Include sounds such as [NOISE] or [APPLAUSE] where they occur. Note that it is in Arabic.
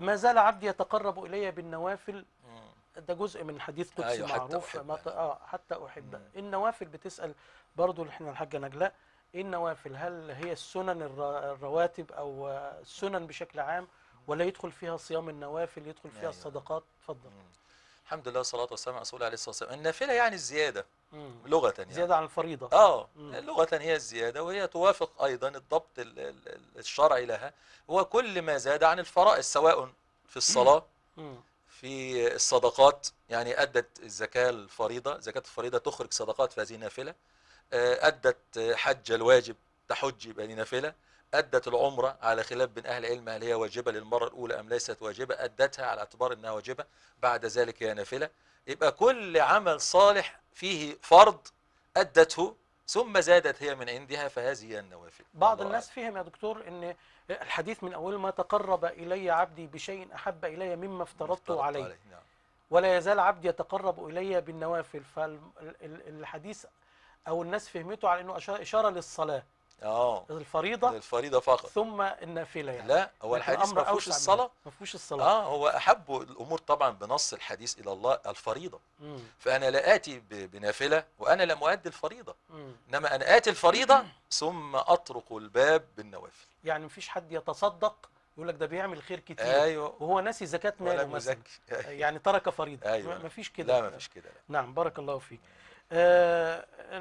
ما زال عبدي يتقرب إلي بالنوافل ده جزء من حديث قدسي أيوة معروف حتى أحب. آه حتى أحب النوافل بتسأل برضو إحنا الحاجة نجلاء إيه النوافل هل هي السنن الرواتب أو السنن بشكل عام ولا يدخل فيها صيام النوافل يدخل فيها أيوة. الصدقات اتفضل الحمد لله والصلاة والسلام على رسول الله عليه الصلاة والسلام النافلة يعني الزيادة لغة يعني زيادة عن الفريضة آه لغة هي الزيادة وهي توافق أيضا الضبط الشرعي لها هو كل ما زاد عن الفرائض سواء في الصلاة في الصدقات يعني أدت الزكاة الفريضة زكاة الفريضة تخرج صدقات في هذه النافله آه، أدت حج الواجب تحج بهذه نافلة أدت العمرة على خلاف بين أهل العلم هل هي واجبة للمرة الأولى أم ليست واجبة أدتها على اعتبار أنها واجبة بعد ذلك هي نافلة يبقى كل عمل صالح فيه فرض أدته ثم زادت هي من عندها فهذه النوافل بعض الناس فهم يا دكتور ان الحديث من أول ما تقرب إلي عبدي بشيء أحب إلي مما افترضته عليه, عليه. نعم. ولا يزال عبدي يتقرب إلي بالنوافل فالحديث أو الناس فهمته على أنه إشارة للصلاة اه الفريضه الفريضه فقط ثم النافله يعني. لا هو الحديث ما فيهوش الصلاه ما فيهوش الصلاه اه هو احب الامور طبعا بنص الحديث الى الله الفريضه مم. فانا لا اتي بنافله وانا لم اؤدي الفريضه مم. انما انا اتي الفريضه مم. ثم اطرق الباب بالنوافل يعني مفيش حد يتصدق يقول لك ده بيعمل خير كتير أيوة. وهو ناسي زكاه ماله مثلا [LAUGHS] أيوه. يعني ترك فريضه أيوة. مفيش كده لا مفيش كده لا. نعم بارك الله فيك آه